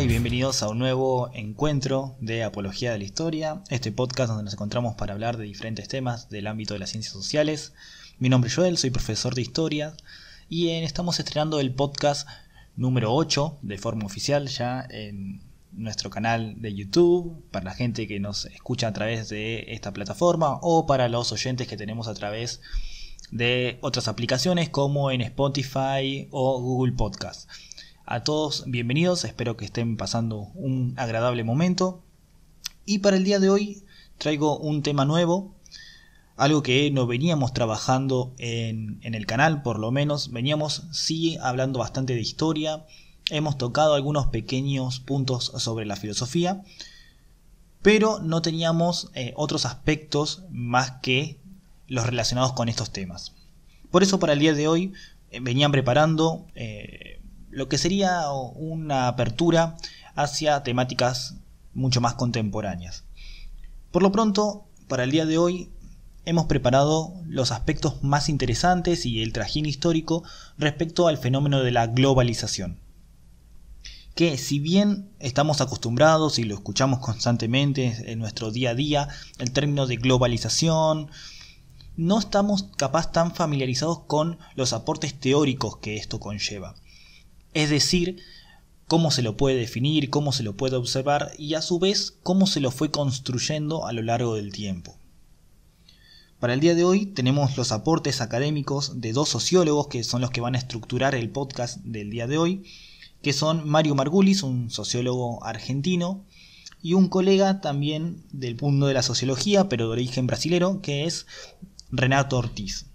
y bienvenidos a un nuevo encuentro de Apología de la Historia, este podcast donde nos encontramos para hablar de diferentes temas del ámbito de las ciencias sociales. Mi nombre es Joel, soy profesor de historia y eh, estamos estrenando el podcast número 8 de forma oficial ya en nuestro canal de YouTube, para la gente que nos escucha a través de esta plataforma o para los oyentes que tenemos a través de otras aplicaciones como en Spotify o Google Podcast. A todos bienvenidos, espero que estén pasando un agradable momento. Y para el día de hoy traigo un tema nuevo, algo que no veníamos trabajando en, el canal, por lo menos veníamos sí hablando bastante de historia, hemos tocado algunos pequeños puntos sobre la filosofía, pero no teníamos eh, otros aspectos más que los relacionados con estos temas. Por eso para el día de hoy eh, venían preparando eh, lo que sería una apertura hacia temáticas mucho más contemporáneas. Por lo pronto, para el día de hoy hemos preparado los aspectos más interesantes y el trajín histórico respecto al fenómeno de la globalización. Que si bien estamos acostumbrados y lo escuchamos constantemente en nuestro día a día, el término de globalización, no estamos capaz tan familiarizados con los aportes teóricos que esto conlleva. Es decir, cómo se lo puede definir, cómo se lo puede observar y a su vez cómo se lo fue construyendo a lo largo del tiempo. Para el día de hoy tenemos los aportes académicos de dos sociólogos que son los que van a estructurar el podcast del día de hoy, que son Mario Margulis, un sociólogo argentino, y un colega también del mundo de la sociología, pero de origen brasilero, que es Renato Ortiz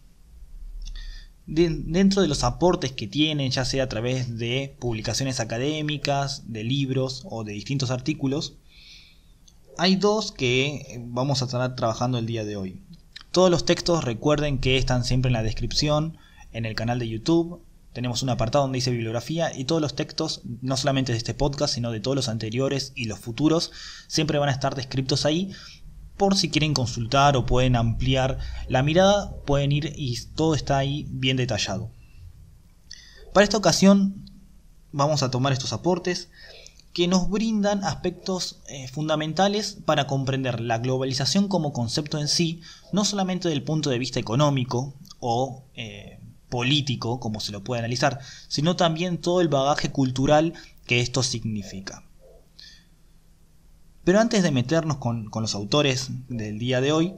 dentro de los aportes que tienen, ya sea a través de publicaciones académicas, de libros o de distintos artículos, hay dos que eh, vamos a estar trabajando el día de hoy. Todos los textos recuerden que están siempre en la descripción, en el canal de YouTube. Tenemos un apartado donde dice bibliografía y todos los textos, no solamente de este podcast, sino de todos los anteriores y los futuros, siempre van a estar descritos ahí por si quieren consultar o pueden ampliar la mirada, pueden ir y todo está ahí bien detallado. Para esta ocasión vamos a tomar estos aportes que nos brindan aspectos eh, fundamentales para comprender la globalización como concepto en sí, no solamente del punto de vista económico o eh, político, como se lo puede analizar, sino también todo el bagaje cultural que esto significa. Pero antes de meternos con, los autores del día de hoy,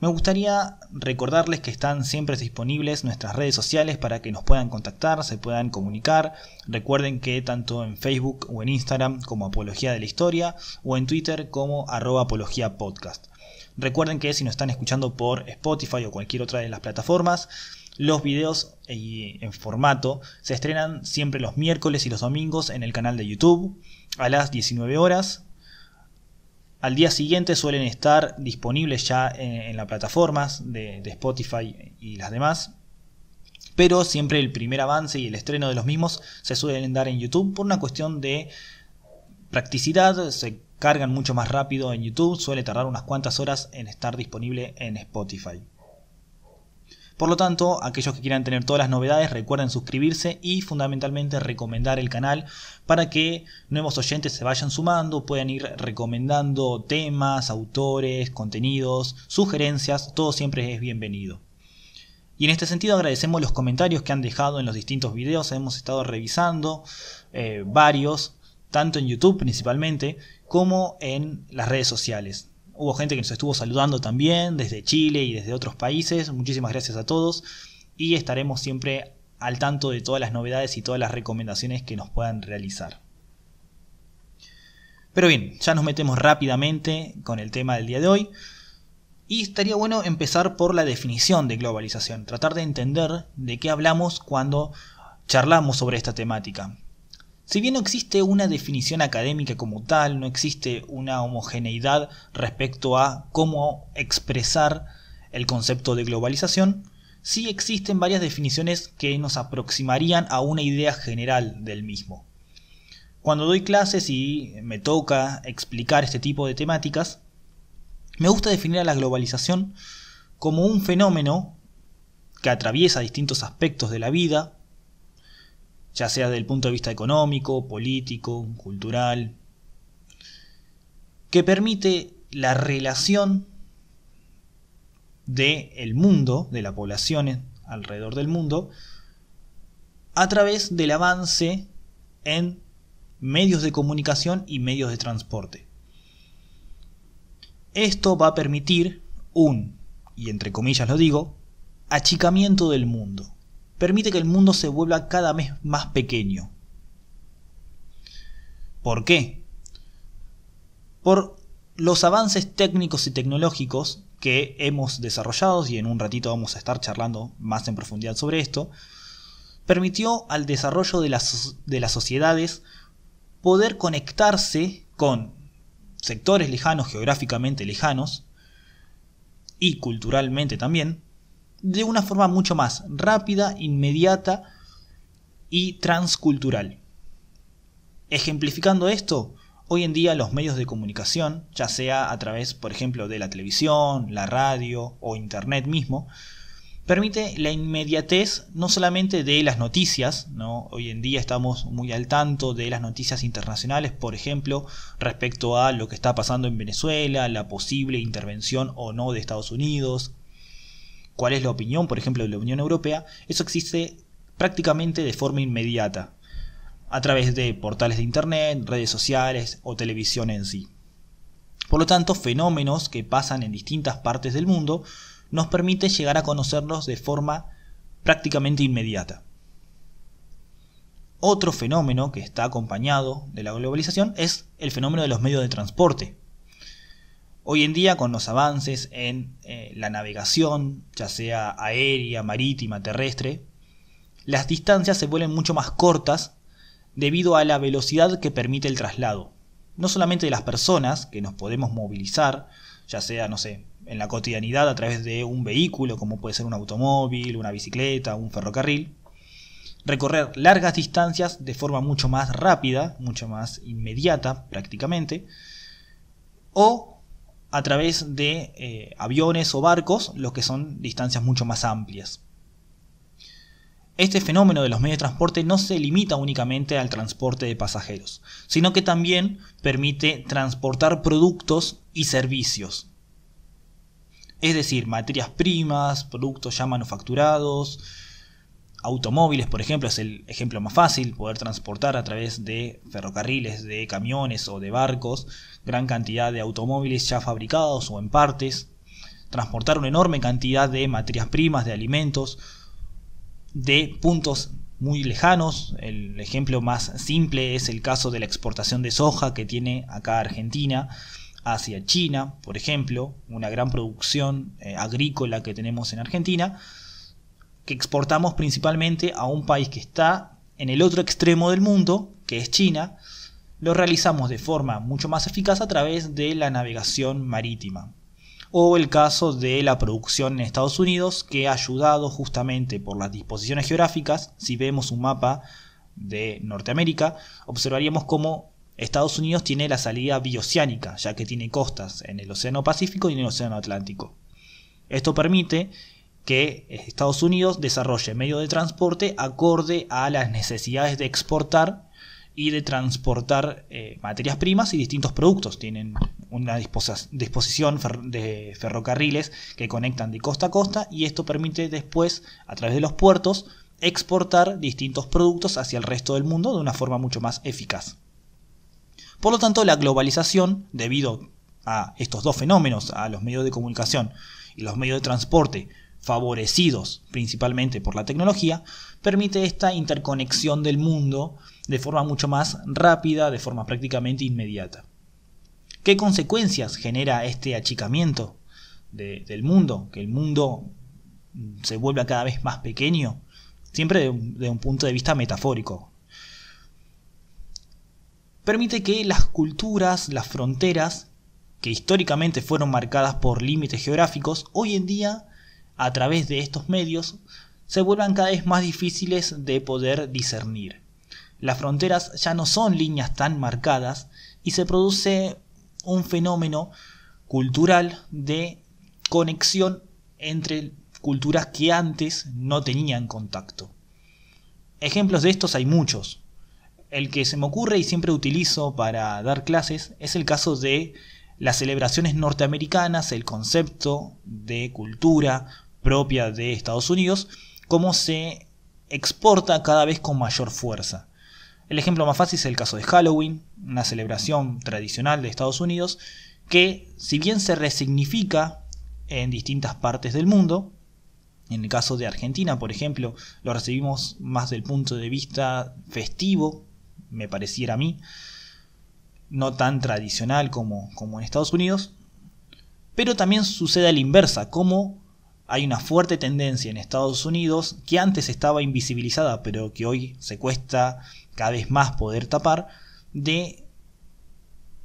me gustaría recordarles que están siempre disponibles nuestras redes sociales para que nos puedan contactar, se puedan comunicar. Recuerden que tanto en Facebook o en Instagram como Apología de la Historia o en Twitter como arroba apología podcast. Recuerden que si nos están escuchando por Spotify o cualquier otra de las plataformas, los videos e, en formato se estrenan siempre los miércoles y los domingos en el canal de YouTube a las 19 horas al día siguiente suelen estar disponibles ya en, las plataformas de, de, Spotify y las demás. Pero siempre el primer avance y el estreno de los mismos se suelen dar en YouTube por una cuestión de practicidad. Se cargan mucho más rápido en YouTube, suele tardar unas cuantas horas en estar disponible en Spotify. Por lo tanto, aquellos que quieran tener todas las novedades, recuerden suscribirse y fundamentalmente recomendar el canal para que nuevos oyentes se vayan sumando, puedan ir recomendando temas, autores, contenidos, sugerencias, todo siempre es bienvenido. Y en este sentido agradecemos los comentarios que han dejado en los distintos videos, hemos estado revisando eh, varios, tanto en YouTube principalmente, como en las redes sociales. Hubo gente que nos estuvo saludando también desde Chile y desde otros países. Muchísimas gracias a todos. Y estaremos siempre al tanto de todas las novedades y todas las recomendaciones que nos puedan realizar. Pero bien, ya nos metemos rápidamente con el tema del día de hoy. Y estaría bueno empezar por la definición de globalización, tratar de entender de qué hablamos cuando charlamos sobre esta temática. Si bien no existe una definición académica como tal, no existe una homogeneidad respecto a cómo expresar el concepto de globalización, sí existen varias definiciones que nos aproximarían a una idea general del mismo. Cuando doy clases y me toca explicar este tipo de temáticas, me gusta definir a la globalización como un fenómeno que atraviesa distintos aspectos de la vida, ya sea desde el punto de vista económico, político, cultural, que permite la relación del el mundo, de la población alrededor del mundo, a través del avance en medios de comunicación y medios de transporte. Esto va a permitir un, y entre comillas lo digo, achicamiento del mundo permite que el mundo se vuelva cada vez más pequeño. ¿Por qué? Por los avances técnicos y tecnológicos que hemos desarrollado, y en un ratito vamos a estar charlando más en profundidad sobre esto, permitió al desarrollo de las, de las sociedades poder conectarse con sectores lejanos, geográficamente lejanos, y culturalmente también, de una forma mucho más rápida, inmediata y transcultural. Ejemplificando esto, hoy en día los medios de comunicación, ya sea a través, por ejemplo, de la televisión, la radio o internet mismo, permite la inmediatez no solamente de las noticias, ¿no? hoy en día estamos muy al tanto de las noticias internacionales, por ejemplo, respecto a lo que está pasando en Venezuela, la posible intervención o no de Estados Unidos, cuál es la opinión, por ejemplo, de la Unión Europea, eso existe prácticamente de forma inmediata, a través de portales de Internet, redes sociales o televisión en sí. Por lo tanto, fenómenos que pasan en distintas partes del mundo nos permite llegar a conocerlos de forma prácticamente inmediata. Otro fenómeno que está acompañado de la globalización es el fenómeno de los medios de transporte. Hoy en día, con los avances en eh, la navegación, ya sea aérea, marítima, terrestre, las distancias se vuelven mucho más cortas debido a la velocidad que permite el traslado. No solamente de las personas, que nos podemos movilizar, ya sea, no sé, en la cotidianidad a través de un vehículo, como puede ser un automóvil, una bicicleta, un ferrocarril, recorrer largas distancias de forma mucho más rápida, mucho más inmediata prácticamente, o a través de eh, aviones o barcos, los que son distancias mucho más amplias. Este fenómeno de los medios de transporte no se limita únicamente al transporte de pasajeros, sino que también permite transportar productos y servicios. Es decir, materias primas, productos ya manufacturados, automóviles, por ejemplo, es el ejemplo más fácil, poder transportar a través de ferrocarriles, de camiones o de barcos gran cantidad de automóviles ya fabricados o en partes, transportar una enorme cantidad de materias primas, de alimentos, de puntos muy lejanos. El ejemplo más simple es el caso de la exportación de soja que tiene acá Argentina hacia China, por ejemplo, una gran producción eh, agrícola que tenemos en Argentina, que exportamos principalmente a un país que está en el otro extremo del mundo, que es China, lo realizamos de forma mucho más eficaz a través de la navegación marítima. O el caso de la producción en Estados Unidos, que ha ayudado justamente por las disposiciones geográficas, si vemos un mapa de Norteamérica, observaríamos cómo Estados Unidos tiene la salida bioceánica, ya que tiene costas en el Océano Pacífico y en el Océano Atlántico. Esto permite que eh, Estados Unidos desarrolle medios de transporte acorde a las necesidades de exportar y de transportar eh, materias primas y distintos productos. Tienen una disposición de ferrocarriles que conectan de costa a costa y esto permite después, a través de los puertos, exportar distintos productos hacia el resto del mundo de una forma mucho más eficaz. Por lo tanto, la globalización, debido a estos dos fenómenos, a los medios de comunicación y los medios de transporte, favorecidos principalmente por la tecnología, permite esta interconexión del mundo de forma mucho más rápida, de forma prácticamente inmediata. ¿Qué consecuencias genera este achicamiento del mundo? Que el mundo se vuelva cada vez más pequeño, siempre de un punto de vista metafórico. Permite que las culturas, las fronteras, que históricamente fueron marcadas por límites geográficos, hoy en día a través de estos medios se vuelvan cada vez más difíciles de poder discernir. Las fronteras ya no son líneas tan marcadas y se produce un fenómeno cultural de conexión entre culturas que antes no tenían contacto. Ejemplos de estos hay muchos. El que se me ocurre y siempre utilizo para dar clases es el caso de las celebraciones norteamericanas, el concepto de cultura, propia de Estados Unidos, como se exporta cada vez con mayor fuerza. El ejemplo más fácil es el caso de Halloween, una celebración tradicional de Estados Unidos, que si bien se resignifica en distintas partes del mundo, en el caso de Argentina, por ejemplo, lo recibimos más del punto de vista festivo, me pareciera a mí, no tan tradicional como, como en Estados Unidos, pero también sucede a la inversa, como hay una fuerte tendencia en Estados Unidos que antes estaba invisibilizada pero que hoy se cuesta cada vez más poder tapar de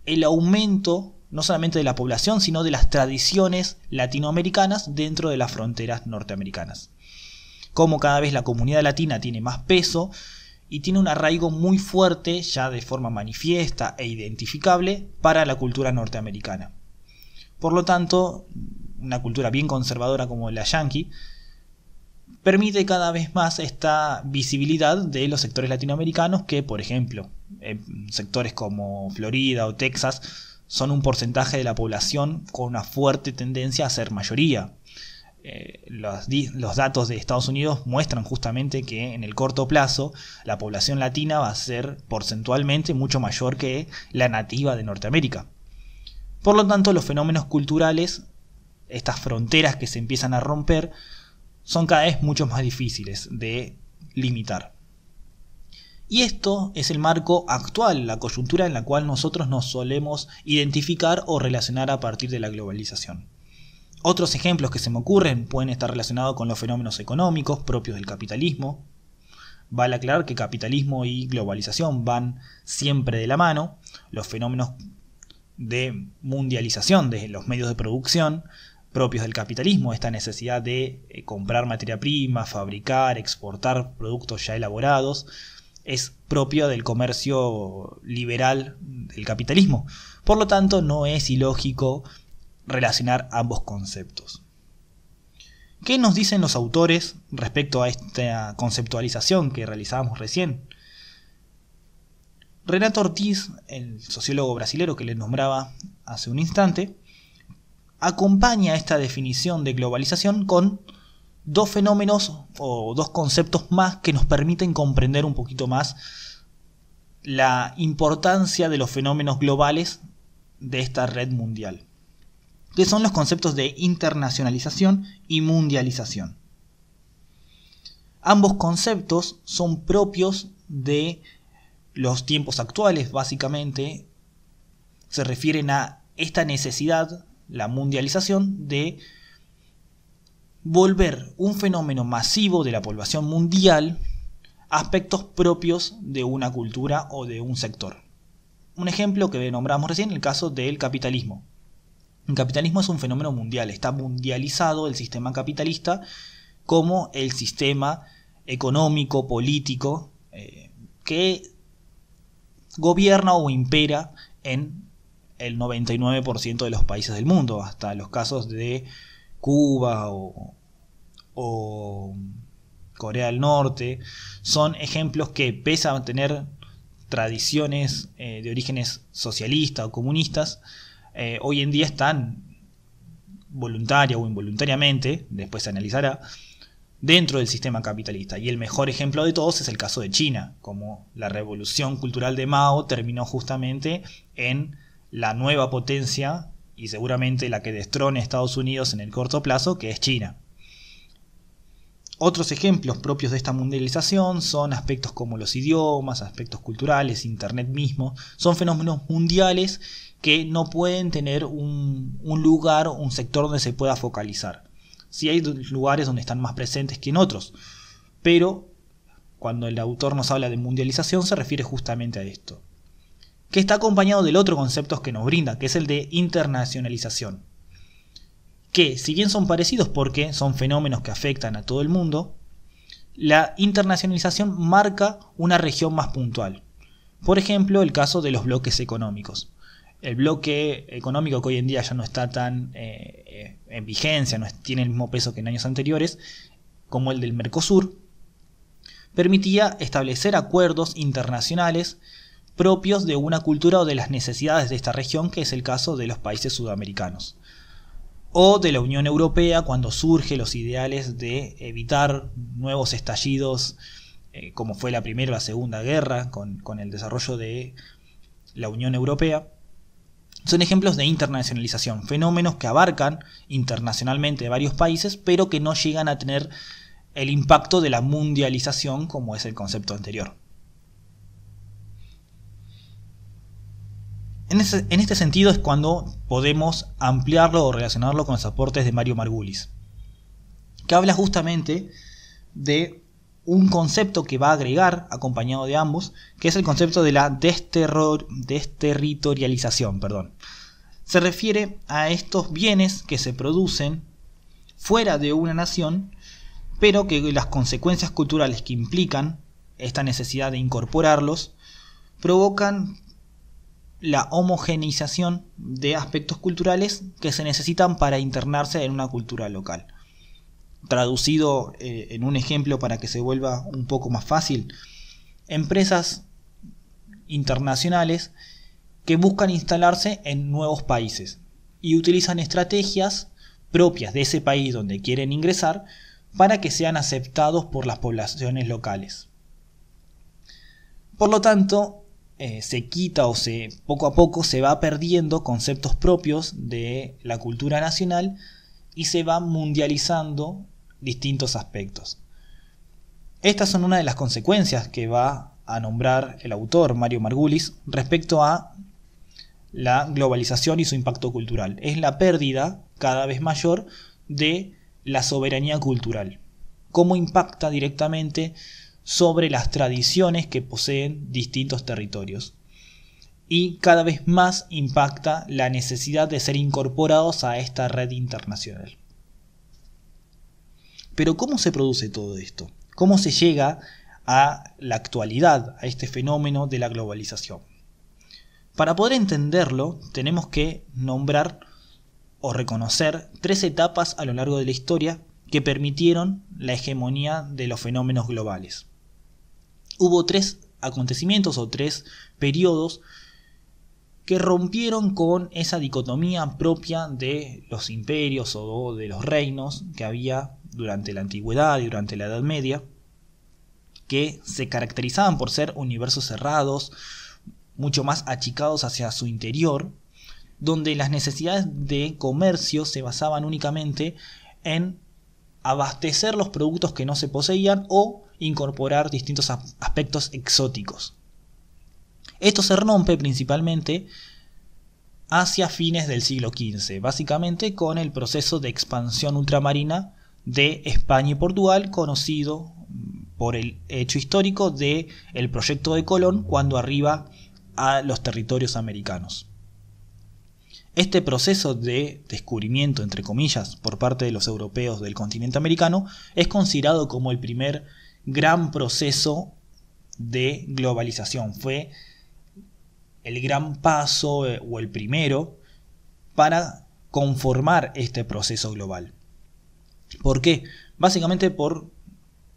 el aumento no solamente de la población, sino de las tradiciones latinoamericanas dentro de las fronteras norteamericanas. Como cada vez la comunidad latina tiene más peso y tiene un arraigo muy fuerte, ya de forma manifiesta e identificable, para la cultura norteamericana. Por lo tanto, una cultura bien conservadora como la yankee, permite cada vez más esta visibilidad de los sectores latinoamericanos que, por ejemplo, en eh, sectores como Florida o Texas son un porcentaje de la población con una fuerte tendencia a ser mayoría. Eh, los, datos de Estados Unidos muestran justamente que en el corto plazo la población latina va a ser porcentualmente mucho mayor que la nativa de Norteamérica. Por lo tanto, los fenómenos culturales estas fronteras que se empiezan a romper son cada vez mucho más difíciles de limitar. Y esto es el marco actual, la coyuntura en la cual nosotros nos solemos identificar o relacionar a partir de la globalización. Otros ejemplos que se me ocurren pueden estar relacionados con los fenómenos económicos propios del capitalismo. Vale aclarar que capitalismo y globalización van siempre de la mano. Los fenómenos de mundialización de los medios de producción propios del capitalismo, esta necesidad de eh, comprar materia prima, fabricar, exportar productos ya elaborados, es propia del comercio liberal del capitalismo. Por lo tanto, no es ilógico relacionar ambos conceptos. ¿Qué nos dicen los autores respecto a esta conceptualización que realizábamos recién? Renato Ortiz, el sociólogo brasilero que les nombraba hace un instante, acompaña esta definición de globalización con dos fenómenos o dos conceptos más que nos permiten comprender un poquito más la importancia de los fenómenos globales de esta red mundial, que son los conceptos de internacionalización y mundialización. Ambos conceptos son propios de los tiempos actuales, básicamente, se refieren a esta necesidad la mundialización de volver un fenómeno masivo de la población mundial aspectos propios de una cultura o de un sector. Un ejemplo que nombramos recién, el caso del capitalismo. El capitalismo es un fenómeno mundial, está mundializado el sistema capitalista como el sistema económico, político, eh, que gobierna o impera en el 99% de los países del mundo, hasta los casos de Cuba o, Corea del Norte, son ejemplos que, pese a tener tradiciones eh, de orígenes socialistas o comunistas, eh, hoy en día están voluntaria o involuntariamente, después se analizará, dentro del sistema capitalista. Y el mejor ejemplo de todos es el caso de China, como la revolución cultural de Mao terminó justamente en la nueva potencia y seguramente la que destrone a Estados Unidos en el corto plazo, que es China. Otros ejemplos propios de esta mundialización son aspectos como los idiomas, aspectos culturales, Internet mismo, son fenómenos mundiales que no pueden tener un, un lugar, un sector donde se pueda focalizar. Sí hay lugares donde están más presentes que en otros, pero cuando el autor nos habla de mundialización se refiere justamente a esto que está acompañado del otro concepto que nos brinda, que es el de internacionalización. Que, si bien son parecidos porque son fenómenos que afectan a todo el mundo, la internacionalización marca una región más puntual. Por ejemplo, el caso de los bloques económicos. El bloque económico que hoy en día ya no está tan eh, en vigencia, no tiene el mismo peso que en años anteriores, como el del Mercosur, permitía establecer acuerdos internacionales propios de una cultura o de las necesidades de esta región, que es el caso de los países sudamericanos. O de la Unión Europea cuando surgen los ideales de evitar nuevos estallidos, eh, como fue la Primera o la Segunda Guerra, con el desarrollo de la Unión Europea. Son ejemplos de internacionalización, fenómenos que abarcan internacionalmente varios países, pero que no llegan a tener el impacto de la mundialización como es el concepto anterior. En, este sentido es cuando podemos ampliarlo o relacionarlo con los aportes de Mario Margulis, que habla justamente de un concepto que va a agregar acompañado de ambos, que es el concepto de la desterritorialización. Perdón. Se refiere a estos bienes que se producen fuera de una nación, pero que las consecuencias culturales que implican esta necesidad de incorporarlos provocan la homogeneización de aspectos culturales que se necesitan para internarse en una cultura local. Traducido eh, en un ejemplo para que se vuelva un poco más fácil, empresas internacionales que buscan instalarse en nuevos países y utilizan estrategias propias de ese país donde quieren ingresar para que sean aceptados por las poblaciones locales. Por lo tanto, eh, se quita o se poco a poco se va perdiendo conceptos propios de la cultura nacional y se va mundializando distintos aspectos. Estas son una de las consecuencias que va a nombrar el autor Mario Margulis respecto a la globalización y su impacto cultural. Es la pérdida cada vez mayor de la soberanía cultural. ¿Cómo impacta directamente sobre las tradiciones que poseen distintos territorios. Y cada vez más impacta la necesidad de ser incorporados a esta red internacional. Pero ¿cómo se produce todo esto? ¿Cómo se llega a la actualidad, a este fenómeno de la globalización? Para poder entenderlo, tenemos que nombrar o reconocer tres etapas a lo largo de la historia que permitieron la hegemonía de los fenómenos globales hubo tres acontecimientos o tres periodos que rompieron con esa dicotomía propia de los imperios o de los reinos que había durante la antigüedad y durante la Edad Media, que se caracterizaban por ser universos cerrados, mucho más achicados hacia su interior, donde las necesidades de comercio se basaban únicamente en abastecer los productos que no se poseían o incorporar distintos aspectos exóticos. Esto se rompe principalmente hacia fines del siglo XV, básicamente con el proceso de expansión ultramarina de España y Portugal, conocido por el hecho histórico de el proyecto de Colón cuando arriba a los territorios americanos. Este proceso de descubrimiento, entre comillas, por parte de los europeos del continente americano es considerado como el primer gran proceso de globalización. Fue el gran paso eh, o el primero para conformar este proceso global. ¿Por qué? Básicamente por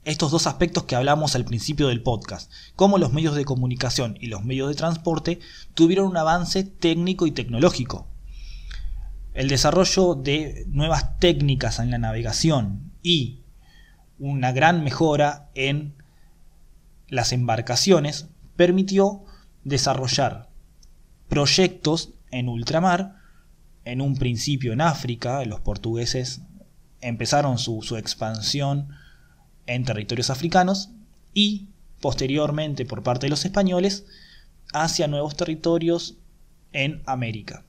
estos dos aspectos que hablamos al principio del podcast, cómo los medios de comunicación y los medios de transporte tuvieron un avance técnico y tecnológico. El desarrollo de nuevas técnicas en la navegación y una gran mejora en las embarcaciones, permitió desarrollar proyectos en ultramar, en un principio en África, los portugueses empezaron su, expansión en territorios africanos y posteriormente por parte de los españoles hacia nuevos territorios en América.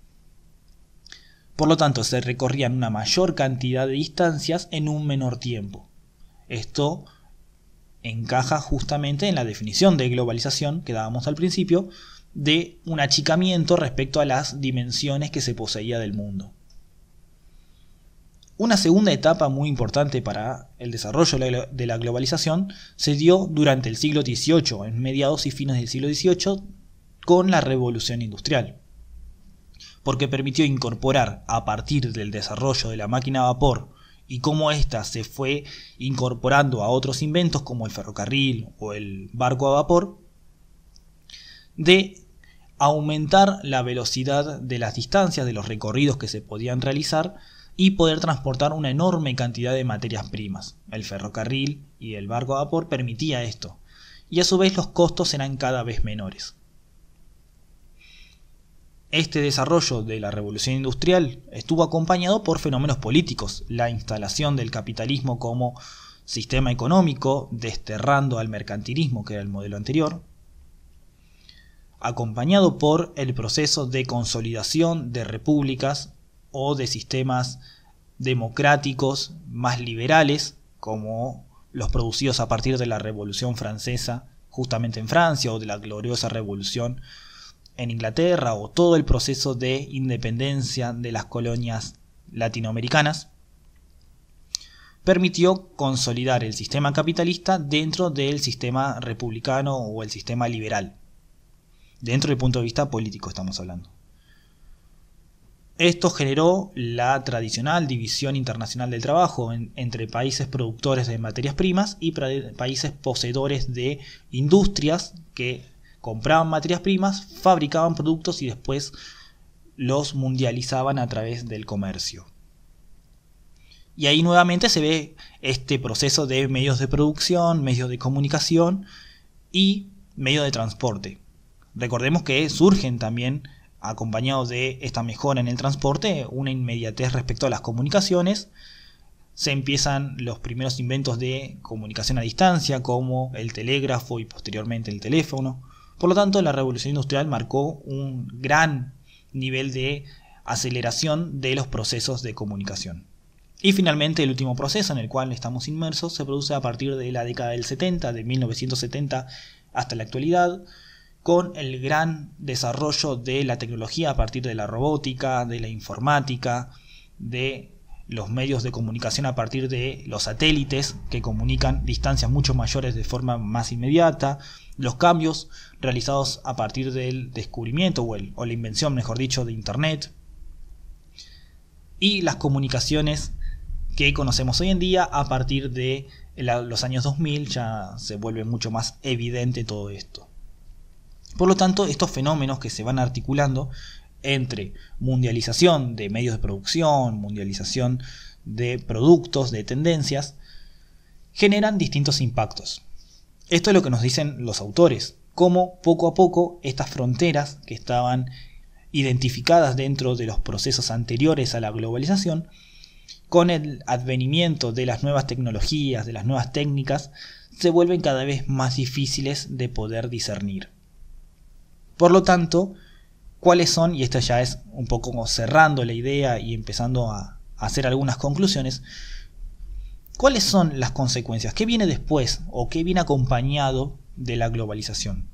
Por lo tanto, se recorrían una mayor cantidad de distancias en un menor tiempo. Esto encaja justamente en la definición de globalización que dábamos al principio de un achicamiento respecto a las dimensiones que se poseía del mundo. Una segunda etapa muy importante para el desarrollo de la globalización se dio durante el siglo XVIII, en mediados y fines del siglo XVIII, con la revolución industrial, porque permitió incorporar a partir del desarrollo de la máquina a vapor y cómo ésta se fue incorporando a otros inventos como el ferrocarril o el barco a vapor, de aumentar la velocidad de las distancias, de los recorridos que se podían realizar y poder transportar una enorme cantidad de materias primas. El ferrocarril y el barco a vapor permitía esto, y a su vez los costos eran cada vez menores. Este desarrollo de la revolución industrial estuvo acompañado por fenómenos políticos, la instalación del capitalismo como sistema económico, desterrando al mercantilismo, que era el modelo anterior, acompañado por el proceso de consolidación de repúblicas o de sistemas democráticos más liberales, como los producidos a partir de la Revolución Francesa, justamente en Francia, o de la gloriosa Revolución en Inglaterra o todo el proceso de independencia de las colonias latinoamericanas, permitió consolidar el sistema capitalista dentro del sistema republicano o el sistema liberal. Dentro del punto de vista político estamos hablando. Esto generó la tradicional división internacional del trabajo entre países productores de materias primas y países poseedores de industrias que compraban materias primas, fabricaban productos y después los mundializaban a través del comercio. Y ahí nuevamente se ve este proceso de medios de producción, medios de comunicación y medios de transporte. Recordemos que surgen también, acompañados de esta mejora en el transporte, una inmediatez respecto a las comunicaciones. Se empiezan los primeros inventos de comunicación a distancia, como el telégrafo y posteriormente el teléfono. Por lo tanto, la revolución industrial marcó un gran nivel de aceleración de los procesos de comunicación. Y finalmente el último proceso en el cual estamos inmersos se produce a partir de la década del 70, de 1970 hasta la actualidad, con el gran desarrollo de la tecnología a partir de la robótica, de la informática, de los medios de comunicación a partir de los satélites que comunican distancias mucho mayores de forma más inmediata, los cambios realizados a partir del descubrimiento o, la invención, mejor dicho, de Internet y las comunicaciones que conocemos hoy en día a partir de los años 2000 ya se vuelve mucho más evidente todo esto. Por lo tanto, estos fenómenos que se van articulando entre mundialización de medios de producción, mundialización de productos, de tendencias, generan distintos impactos. Esto es lo que nos dicen los autores, cómo poco a poco estas fronteras que estaban identificadas dentro de los procesos anteriores a la globalización, con el advenimiento de las nuevas tecnologías, de las nuevas técnicas, se vuelven cada vez más difíciles de poder discernir. Por lo tanto, cuáles son, y esto ya es un poco cerrando la idea y empezando a hacer algunas conclusiones, ¿Cuáles son las consecuencias? ¿Qué viene después o qué viene acompañado de la globalización?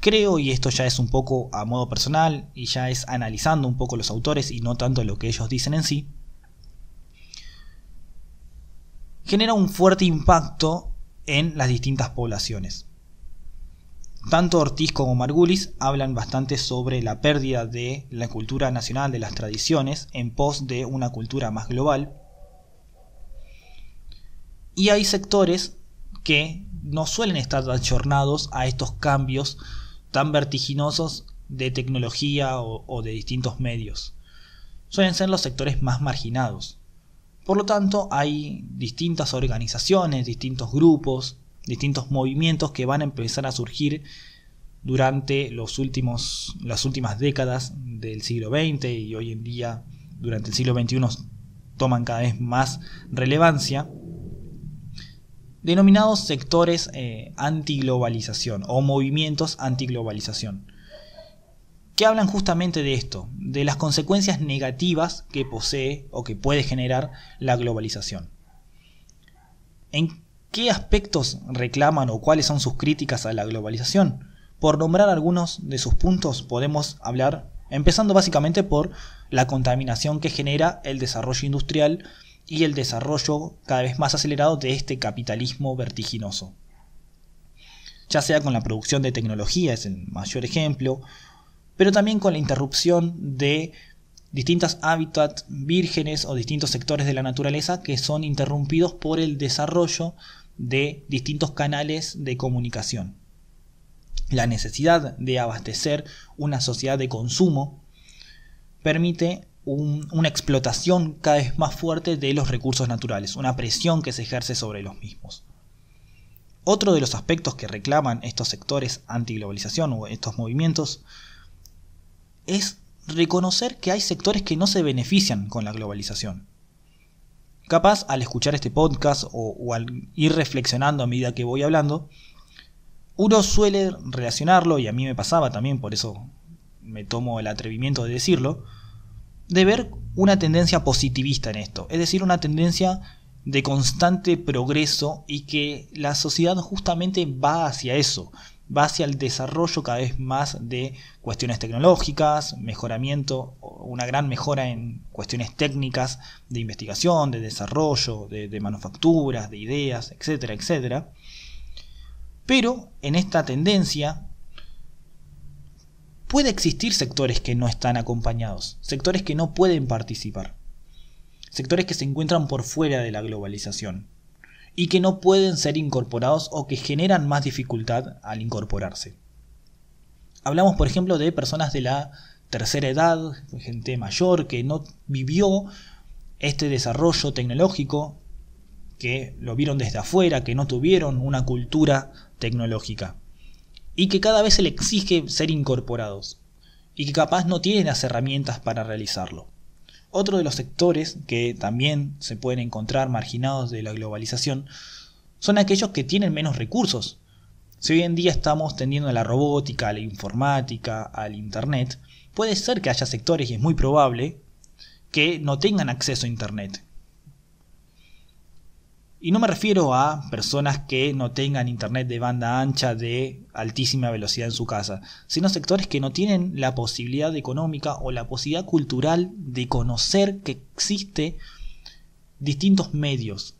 Creo, y esto ya es un poco a modo personal y ya es analizando un poco los autores y no tanto lo que ellos dicen en sí, genera un fuerte impacto en las distintas poblaciones. Tanto Ortiz como Margulis hablan bastante sobre la pérdida de la cultura nacional, de las tradiciones, en pos de una cultura más global, y hay sectores que no suelen estar achornados a estos cambios tan vertiginosos de tecnología o, de distintos medios. Suelen ser los sectores más marginados. Por lo tanto, hay distintas organizaciones, distintos grupos, distintos movimientos que van a empezar a surgir durante los últimos, las últimas décadas del siglo XX y hoy en día durante el siglo XXI toman cada vez más relevancia denominados sectores eh, antiglobalización o movimientos antiglobalización, que hablan justamente de esto, de las consecuencias negativas que posee o que puede generar la globalización. ¿En qué aspectos reclaman o cuáles son sus críticas a la globalización? Por nombrar algunos de sus puntos podemos hablar, empezando básicamente por la contaminación que genera el desarrollo industrial, y el desarrollo cada vez más acelerado de este capitalismo vertiginoso. Ya sea con la producción de tecnología, es el mayor ejemplo, pero también con la interrupción de distintos hábitats vírgenes o distintos sectores de la naturaleza que son interrumpidos por el desarrollo de distintos canales de comunicación. La necesidad de abastecer una sociedad de consumo permite una explotación cada vez más fuerte de los recursos naturales, una presión que se ejerce sobre los mismos. Otro de los aspectos que reclaman estos sectores antiglobalización o estos movimientos es reconocer que hay sectores que no se benefician con la globalización. Capaz al escuchar este podcast o al ir reflexionando a medida que voy hablando, uno suele relacionarlo, y a mí me pasaba también, por eso me tomo el atrevimiento de decirlo, de ver una tendencia positivista en esto, es decir, una tendencia de constante progreso y que la sociedad justamente va hacia eso, va hacia el desarrollo cada vez más de cuestiones tecnológicas, mejoramiento, una gran mejora en cuestiones técnicas de investigación, de desarrollo, de, manufacturas, de ideas, etcétera, etcétera. Pero en esta tendencia puede existir sectores que no están acompañados, sectores que no pueden participar, sectores que se encuentran por fuera de la globalización y que no pueden ser incorporados o que generan más dificultad al incorporarse. Hablamos, por ejemplo, de personas de la tercera edad, gente mayor que no vivió este desarrollo tecnológico, que lo vieron desde afuera, que no tuvieron una cultura tecnológica y que cada vez se le exige ser incorporados y que capaz no tienen las herramientas para realizarlo. Otro de los sectores que también se pueden encontrar marginados de la globalización son aquellos que tienen menos recursos. Si hoy en día estamos tendiendo a la robótica, a la informática, al Internet, puede ser que haya sectores, y es muy probable, que no tengan acceso a Internet, y no me refiero a personas que no tengan internet de banda ancha de altísima velocidad en su casa, sino sectores que no tienen la posibilidad económica o la posibilidad cultural de conocer que existe distintos medios.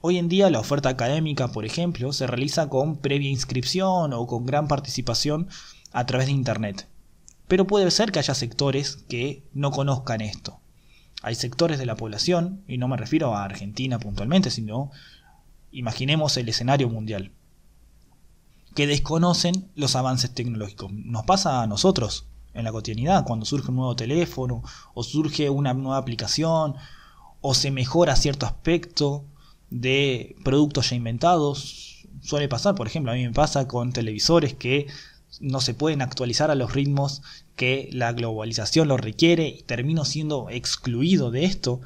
Hoy en día la oferta académica, por ejemplo, se realiza con previa inscripción o con gran participación a través de internet. Pero puede ser que haya sectores que no conozcan esto hay sectores de la población, y no me refiero a Argentina puntualmente, sino imaginemos el escenario mundial, que desconocen los avances tecnológicos. Nos pasa a nosotros en la cotidianidad, cuando surge un nuevo teléfono, o surge una nueva aplicación, o se mejora cierto aspecto de productos ya inventados. Suele pasar, por ejemplo, a mí me pasa con televisores que no se pueden actualizar a los ritmos que la globalización lo requiere y termino siendo excluido de esto.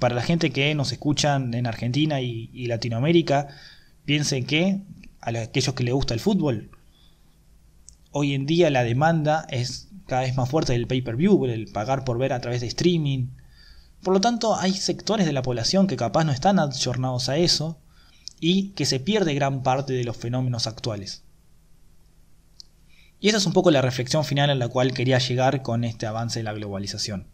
Para la gente que nos escuchan en Argentina y, Latinoamérica, piensen que a aquellos que les gusta el fútbol, hoy en día la demanda es cada vez más fuerte del pay-per-view, el pagar por ver a través de streaming. Por lo tanto, hay sectores de la población que capaz no están adjornados a eso y que se pierde gran parte de los fenómenos actuales. Y esa es un poco la reflexión final a la cual quería llegar con este avance de la globalización.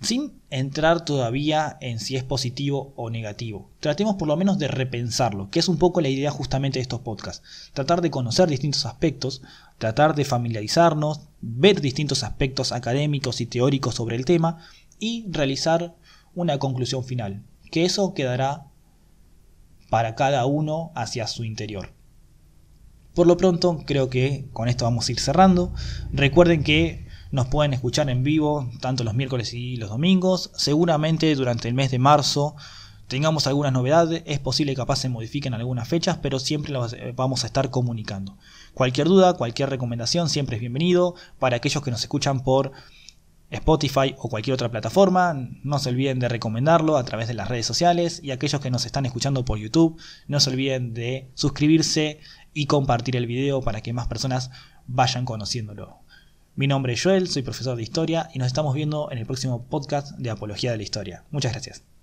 Sin entrar todavía en si es positivo o negativo, tratemos por lo menos de repensarlo, que es un poco la idea justamente de estos podcasts. Tratar de conocer distintos aspectos, tratar de familiarizarnos, ver distintos aspectos académicos y teóricos sobre el tema y realizar una conclusión final, que eso quedará para cada uno hacia su interior. Por lo pronto, creo que con esto vamos a ir cerrando. Recuerden que nos pueden escuchar en vivo tanto los miércoles y los domingos. Seguramente durante el mes de marzo tengamos algunas novedades. Es posible que capaz se modifiquen algunas fechas, pero siempre las vamos a estar comunicando. Cualquier duda, cualquier recomendación siempre es bienvenido. Para aquellos que nos escuchan por Spotify o cualquier otra plataforma, no se olviden de recomendarlo a través de las redes sociales y aquellos que nos están escuchando por YouTube, no se olviden de suscribirse y compartir el video para que más personas vayan conociéndolo. Mi nombre es Joel, soy profesor de historia y nos estamos viendo en el próximo podcast de Apología de la Historia. Muchas gracias.